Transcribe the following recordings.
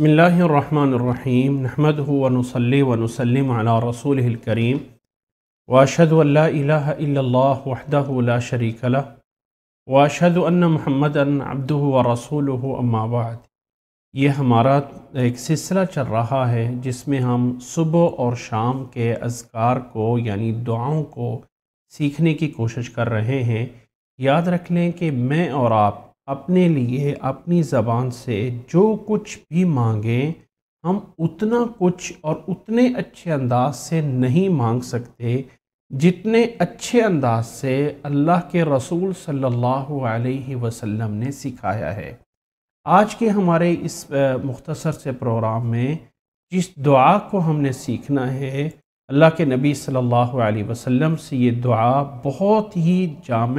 बसमीम नहमद वनसली वनसलम अला रसूल करीम वाशद वहदा शरीकला वाशद महमद अब्दू व रसूल अम्माबाद ये हमारा एक सिलसिला चल रहा है जिसमें हम सुबह और शाम के अजगार को यानी दुआओं को सीखने की कोशिश कर रहे हैं याद रख लें कि मैं और आप अपने लिए अपनी ज़बान से जो कुछ भी मांगें हम उतना कुछ और उतने अच्छे अंदाज से नहीं मांग सकते जितने अच्छे अंदाज से अल्लाह के रसूल सल्लल्लाहु अलैहि वसल्लम ने सिखाया है आज के हमारे इस मुख्तसर से प्रोग्राम में जिस दुआ को हमने सीखना है अल्लाह के नबी सल्लल्लाहु अलैहि वसल्लम से ये दुआ बहुत ही जाम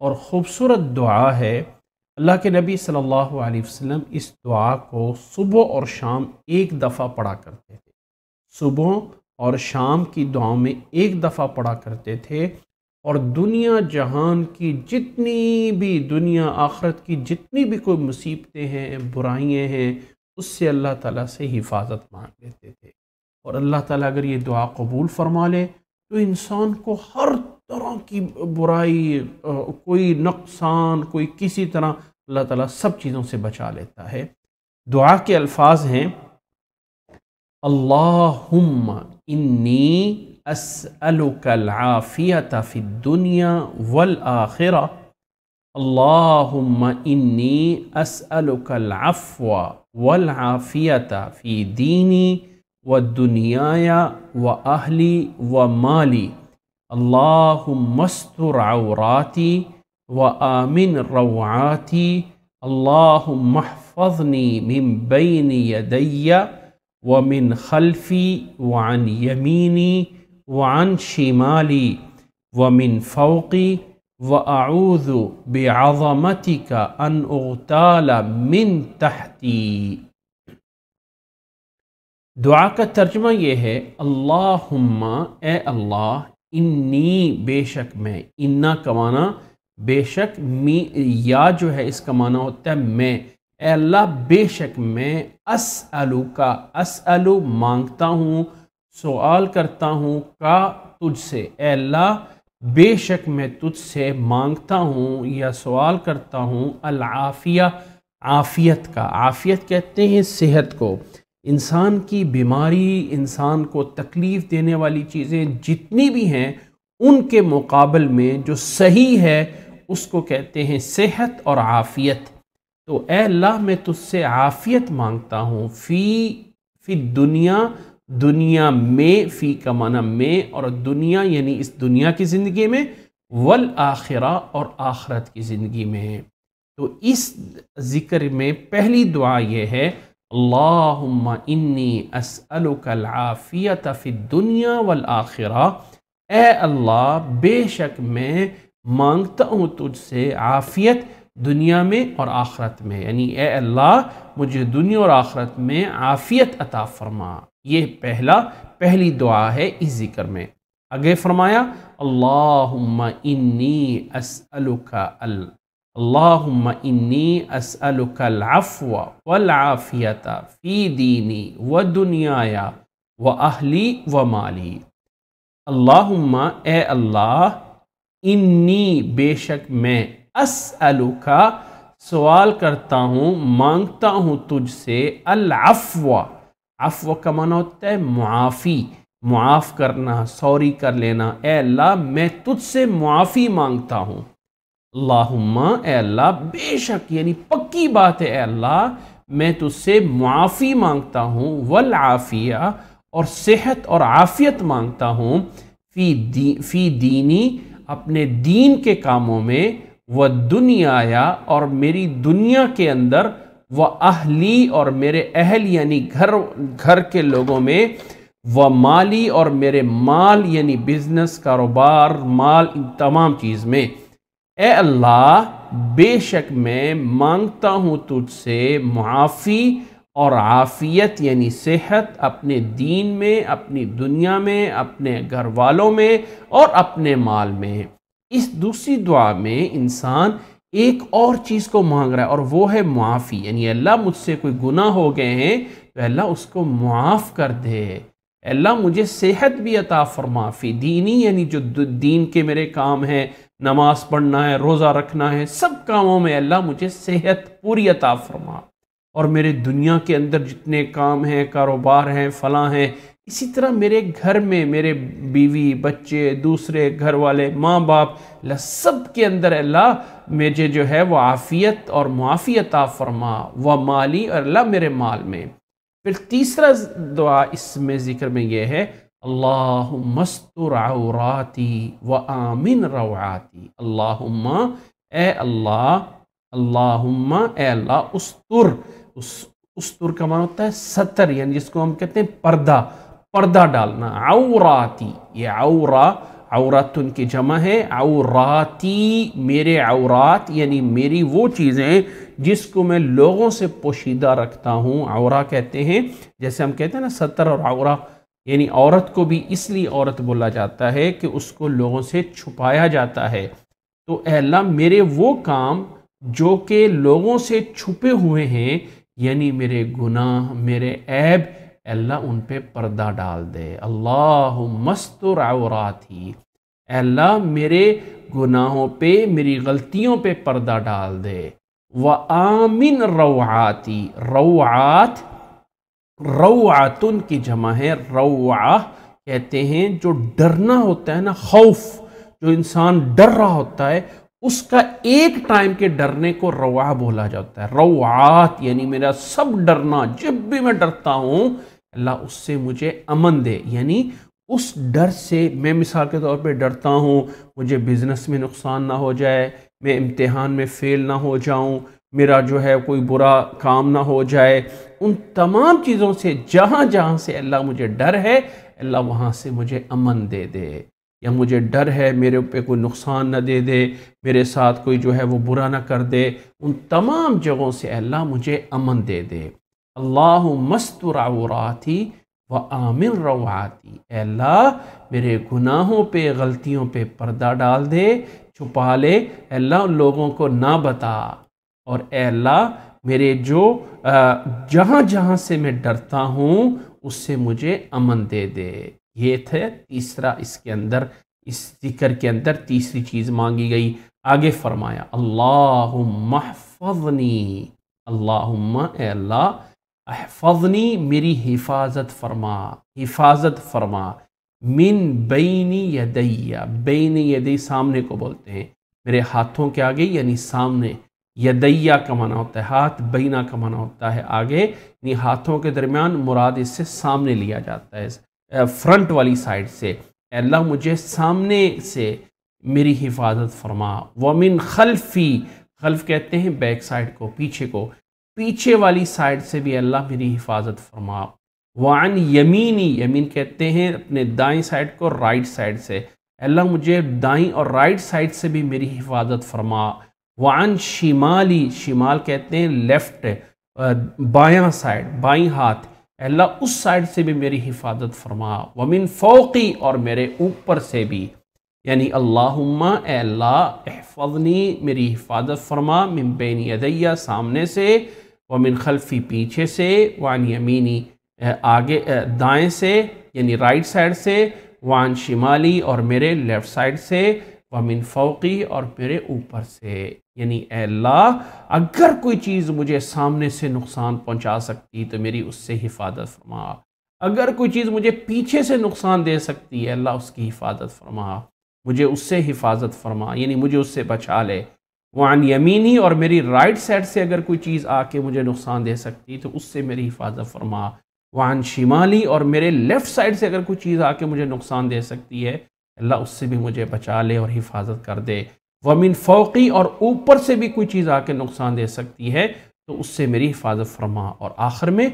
और ख़ूबसूरत दुआ है अल्लाह के नबी सल्लल्लाहु अलैहि वसल्लम इस दुआ को सुबह और शाम एक दफ़ा पढ़ा करते थे सुबह और शाम की दुआ में एक दफ़ा पढ़ा करते थे और दुनिया जहान की जितनी भी दुनिया आखरत की जितनी भी कोई मुसीबतें हैं बुराइयां हैं उससे अल्लाह ताला से हिफाजत मांग लेते थे और अल्लाह ताला अगर ये दुआ कबूल फरमा ले तो इंसान को हर तरह की बुराई कोई नुकसान कोई किसी तरह अल्लाह ताला सब चीज़ों से बचा लेता है दुआ के अल्फाज हैं अल्लाहुम्मा इन्नी असअलुकलाफ़ियत दुनिया वल आखिरा अल्लाहुम्मा इन्नी असअलुकलाफ़वा वल आफ़ियत फ़ी दीनी व दुनियाया व अहली व माली अल्लाह औराती व आमिन रवाती अल्लाहफ़नी من بين يدي व मिन وعن يميني وعن شمالي शिमाली فوقي وأعوذ फ़ौकी व أغتال من تحتي मिन तहती दुआ का तर्जमा यह है अल्लाहुम्मा ए अल्लाह इन्नी बेशक मैं इन्ना कमाना बेशक मी या जो है इसका माना होता है मैं अल्लाह बेशक मैं अस अलू का अस अलू मांगता हूँ सवाल करता हूँ का तुझसे अल्लाह बेशक मैं तुझसे मांगता हूँ या सवाल करता हूँ अलाफिया आफियत का आफियत कहते हैं सेहत को इंसान की बीमारी इंसान को तकलीफ़ देने वाली चीज़ें जितनी भी हैं उनके मुकाबल में जो सही है उसको कहते हैं सेहत और आफ़ियत तो ए अल्लाह मैं तुझसे आफ़ियत मांगता हूँ फ़ी फ़ी दुनिया दुनिया में फ़ी का माना में और दुनिया यानी इस दुनिया की ज़िंदगी में वल आखिरा और आखरत की ज़िंदगी में तो इस ज़िक्र में पहली दुआ यह है अल्लाहुम्मा इन्नी असअलुकल आफ़ियत फ़ी दुनिया वल आखिरा ए अल्लाह बेशक मैं मांगता हूँ तुझसे आफ़ियत दुनिया में और आखरत में यानी ए अल्लाह मुझे दुनिया और आखरत में आफ़ियत अता फरमा ये पहला पहली दुआ है इस जिक्र में आगे फरमाया अल्लाहुम्मा इन्नी असअलुका अल अल्लाहुम्मा इन्नी अल-अफ़्वा वल फ़ी दीनी व दुनियाया व अहली व माली अल्लाहुम्मा ए अल्लाह इन्नी बेशक मैं अस का सवाल करता हूँ मांगता हूँ तुझसे अलाफवा अफवा का मन होता है मुआफ़ी मुआफ़ करना सॉरी कर लेना ए अल्लाह मैं तुझसे मुआफ़ी मांगता हूँ अल्लाहुम्मा ए अल्लाह बेशक यानी पक्की बात है अल्लाह मैं तुझसे मुआफ़ी मांगता हूँ वल आफ़िया और सेहत और आफ़ियत मांगता हूँ फ़ी दी फी दीनी अपने दीन के कामों में व दुनिया और मेरी दुनिया के अंदर व अहली और मेरे अहल यानी घर घर के लोगों में व माली और मेरे माल यानी बिजनेस कारोबार माल इन तमाम चीज़ में ए अल्लाह बेशक मैं मांगता हूँ तुझसे मुआफ़ी और आफ़ियत यानी सेहत अपने दीन में अपनी दुनिया में अपने घर वालों में और अपने माल में इस दूसरी दुआ में इंसान एक और चीज़ को मांग रहा है और वो है मुआफ़ी यानी अल्लाह मुझसे कोई गुनाह हो गए हैं तो अल्लाह उसको मुआफ़ कर दे अल्लाह मुझे सेहत भी अता फरमाफ़ी दीनी यानी जो दीन के मेरे काम हैं नमाज पढ़ना है रोज़ा रखना है सब कामों में अल्लाह मुझे सेहत पूरी अता फरमा और मेरे दुनिया के अंदर जितने काम हैं कारोबार हैं फलां हैं इसी तरह मेरे घर में मेरे बीवी बच्चे दूसरे घर वाले माँ बाप सब के अंदर अल्लाह मुझे जो है वह आफ़ियत और मुआफ़ियत फरमा व माली और अल्लाह मेरे माल में फिर तीसरा दुआ इसमें ज़िक्र में यह है अल्लाह आउराती व आमिन रवाती अल्लाह ए अल्लाह अल्लाह ए अल्लाह उस्तुर उस उस तुर का मान होता है सतर यानी जिसको हम कहते हैं पर्दा पर्दा डालना आउराती ये आउरा औरत उनकी जमा है औराती मेरे औरत यानी मेरी वो चीज़ें जिसको मैं लोगों से पोशीदा रखता हूँ औरा कहते हैं जैसे हम कहते हैं ना सतर और औरा यानी औरत को भी इसलिए औरत बोला जाता है कि उसको लोगों से छुपाया जाता है तो अल्लाह मेरे वो काम जो कि लोगों से छुपे हुए हैं यानी मेरे गुनाह मेरे ऐब अल्लाह उन पे पर्दा डाल दे अल्लाह मस्तुर ही अल्लाह मेरे गुनाहों पे मेरी गलतियों पे पर्दा डाल दे व आमिन रवाती रवात रवातुन की जमा है रवा कहते हैं जो डरना होता है ना खौफ जो इंसान डर रहा होता है उसका एक टाइम के डरने को रवा बोला जाता है रवात यानी मेरा सब डरना जब भी मैं डरता हूँ अल्लाह उससे मुझे अमन दे यानी उस डर से मैं मिसाल के तौर पे डरता हूँ मुझे बिज़नेस में नुकसान ना हो जाए मैं इम्तिहान में फ़ेल ना हो जाऊँ मेरा जो है कोई बुरा काम ना हो जाए उन तमाम चीज़ों से जहाँ जहाँ से अल्लाह मुझे डर है अल्लाह वहाँ से मुझे अमन दे दे या मुझे डर है मेरे पे कोई नुकसान ना दे दे मेरे साथ कोई जो है वो बुरा ना कर दे उन तमाम जगहों से अल्लाह मुझे अमन दे दे अल्लाह मस्त व आमिर रवाती अल्लाह मेरे गुनाहों पे गलतियों पे पर्दा डाल दे छुपा ले अल्लाह लोगों को ना बता और अल्लाह मेरे जो जहाँ जहाँ से मैं डरता हूँ उससे मुझे अमन दे दे ये थे तीसरा इसके अंदर इस जिक्र के अंदर तीसरी चीज़ मांगी गई आगे फरमाया अल्लाह महफनी अल्लाह अल्लाह मेरी हिफाजत फरमा हिफाजत फरमा मिन बैनी यदैया बैन यदई सामने को बोलते हैं मेरे हाथों के आगे यानी सामने यदैया का माना होता है हाथ बैना का माना होता है आगे यानी हाथों के दरमियान मुराद इससे सामने लिया जाता है फ्रंट वाली साइड से अल्लाह मुझे सामने से मेरी हिफाजत फरमा वमिन खल्फ़ी खल्फ कहते हैं बैक साइड को पीछे को पीछे वाली साइड से भी अल्लाह मेरी हिफाजत फरमा वान यमीनी यमीन कहते हैं अपने दाएं साइड को राइट साइड से अल्लाह मुझे दाएं और राइट साइड से भी मेरी हिफाजत फरमा वान शिमाली शिमाल कहते हैं लेफ़्ट बायां साइड बाई हाथ अल्लाह उस साइड से भी मेरी हिफाजत फरमा वमिन फ़ौकी और मेरे ऊपर से भी यानी अल्लाहुम्मा अल्लाहनी मेरी हिफाजत फरमा मिन बैन यदैया सामने से वमिन खलफी पीछे से वान यमीनी आगे दाएं से यानी राइट साइड से वान शिमाली और मेरे लेफ़्ट साइड से वमिन फ़ौकी और मेरे ऊपर से यानी अल्लाह अगर कोई चीज़ मुझे सामने से नुकसान पहुंचा सकती तो मेरी उससे हिफाजत फरमा अगर कोई चीज़ मुझे पीछे से नुकसान दे सकती है अल्लाह उसकी हिफाजत फरमा मुझे उससे हिफाजत फरमा यानी मुझे उससे बचा ले वन यमीनी और मेरी राइट साइड से अगर कोई चीज़ आके मुझे नुकसान दे सकती तो उससे मेरी हिफाजत फरमा वन शिमाली और मेरे लेफ़्ट साइड से अगर कोई चीज़ आके मुझे नुकसान दे सकती है अल्लाह उससे भी मुझे बचा ले और हिफाजत कर दे वमिन फ़ौकी और ऊपर से भी कोई चीज़ आके नुकसान दे सकती है तो उससे मेरी हिफाजत फरमा और आखिर में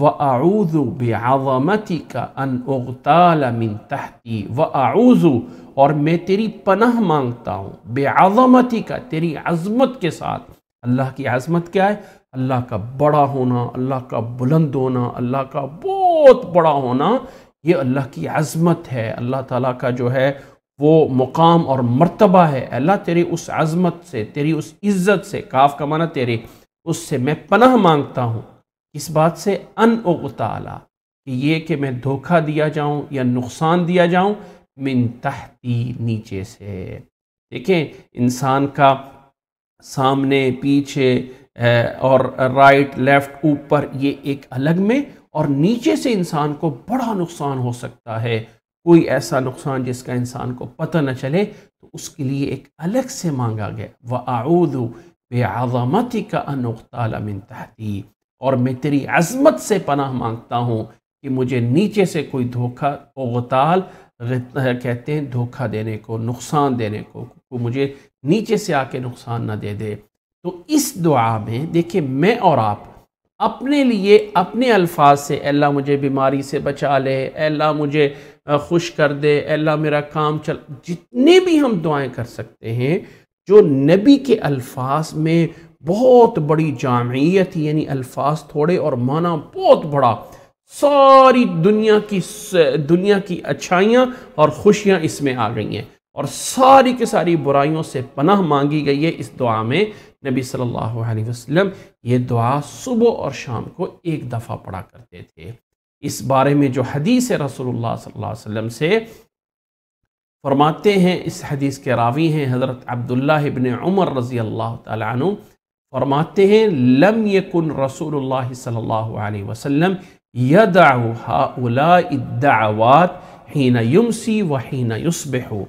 व आऊज़ु बेआवमती का मिन तहती व आऊज़ु और मैं तेरी पनाह मांगता हूँ बेआवमती का तेरी अजमत के साथ अल्लाह की अजमत क्या है अल्लाह का बड़ा होना अल्लाह का बुलंद होना अल्लाह का बहुत बड़ा होना ये अल्लाह की आजमत है अल्लाह ताला का जो है वो मुकाम और मर्तबा है अल्लाह तेरी उस आजमत से तेरी उस इज़्ज़त से काफ का माना उससे मैं पनाह मांगता हूँ इस बात से अन उताला कि ये कि मैं धोखा दिया जाऊँ या नुकसान दिया जाऊँ मिन तहती नीचे से देखें इंसान का सामने पीछे और राइट लेफ़्ट ऊपर ये एक अलग में और नीचे से इंसान को बड़ा नुकसान हो सकता है कोई ऐसा नुकसान जिसका इंसान को पता न चले तो उसके लिए एक अलग से मांगा गया व आऊदू आजामती का अनोख्तालमिन तहती और मैं तेरी अजमत से पनाह मांगता हूँ कि मुझे नीचे से कोई धोखा ओगताल कहते हैं धोखा देने को नुकसान देने को, को मुझे नीचे से आके नुकसान ना दे दे तो इस दुआ में देखिए मैं और आप अपने लिए अपने अल्फाज से अल्लाह मुझे बीमारी से बचा ले अल्लाह मुझे खुश कर दे अल्लाह मेरा काम चल जितने भी हम दुआएं कर सकते हैं जो नबी के अल्फाज में बहुत बड़ी जामीत यानी अल्फाज थोड़े और माना बहुत बड़ा सारी दुनिया की दुनिया की अच्छाइयाँ और खुशियाँ इसमें आ गई हैं और सारी की सारी बुराइयों से पनाह मांगी गई है इस दुआ में नबी सल्लल्लाहु अलैहि वसल्लम ये दुआ सुबह और शाम को एक दफ़ा पढ़ा करते थे इस बारे में जो हदीस है रसोल्ला वसल्लम से फरमाते हैं इस हदीस के रावी हैं हज़रत अब्दुल्ला इबन उमर रज़ी अल्लाह तु फरमाते हैं लम यकुन रसूलुल्लाह सल्लल्लाहु अलैहि वसल्लम यदअु हाउलाइद्दावात हीना युमसी व हीन युस्बिहु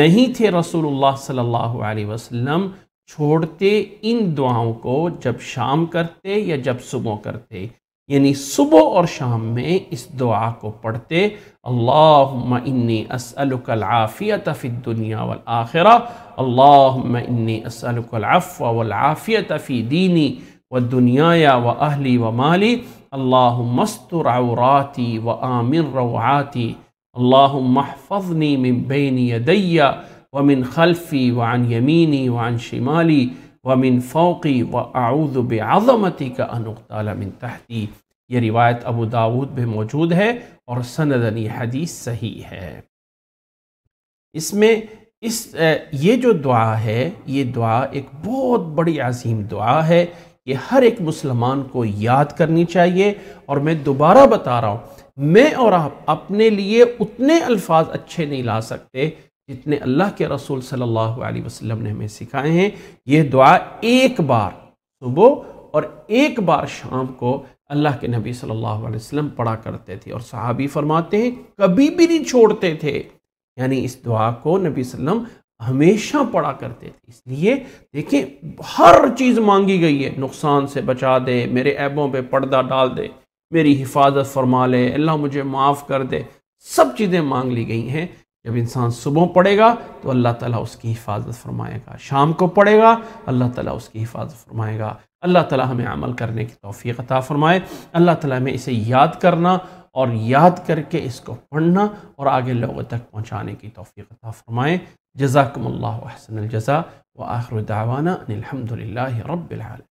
नहीं थे रसूलुल्लाह सल्लल्लाहु अलैहि वसल्लम छोड़ते इन दुआओं को जब शाम करते या जब सुबह करते यानी सुबह और शाम में इस दुआ को पढ़ते अल्लाह इन्नी असलकलाफ़ियत फ़ी दुनिया वल आखिरा अल्लाह इन्नी वल आफ़ियत फ़ी दीनी व दुनिया व अहली व माली अल्लाह मस्तुर आवराती व आमिर रवाती अल्लाह महफ़नी बैनी यदैया ومن خلفي وعن यमीनी وعن शिमाली ومن फ़ौकी व بعظمتك बज़मती का من तहती ये रिवायत अबू दाऊद में मौजूद है और सनदनी हदीस सही है इसमें इस ये जो दुआ है ये दुआ एक बहुत बड़ी अजीम दुआ है ये हर एक मुसलमान को याद करनी चाहिए और मैं दोबारा बता रहा हूँ मैं और आप अपने लिए उतने अल्फाज अच्छे नहीं ला सकते जितने अल्लाह के रसूल सल्लल्लाहु अलैहि वसल्लम ने हमें सिखाए हैं ये दुआ एक बार सुबह और एक बार शाम को अल्लाह के नबी सल्लल्लाहु अलैहि वसल्लम पढ़ा करते थे और सहाबी फरमाते हैं कभी भी नहीं छोड़ते थे यानी इस दुआ को नबी वसल्लम हमेशा पढ़ा करते थे इसलिए देखिए हर चीज़ मांगी गई है नुकसान से बचा दे मेरे ऐबों पर पर्दा डाल दे मेरी हिफाजत फरमा ले अल्लाह मुझे माफ़ कर दे सब चीज़ें मांग ली गई हैं जब इंसान सुबह पढ़ेगा तो अल्लाह ताला उसकी हिफाजत फरमाएगा शाम को पढ़ेगा अल्लाह ताला उसकी हिफाजत फरमाएगा अल्लाह ताला हमें अमल करने की तोफ़ी अता फ़रमाए अल्लाह ताला हमें इसे याद करना और याद करके इसको पढ़ना और आगे लोगों तक पहुँचाने की तोफ़ी अता फ़रमाए जजाकमल्ला हसन जज़ा व आखर दावाना अनिलहमदिल्ला रबाल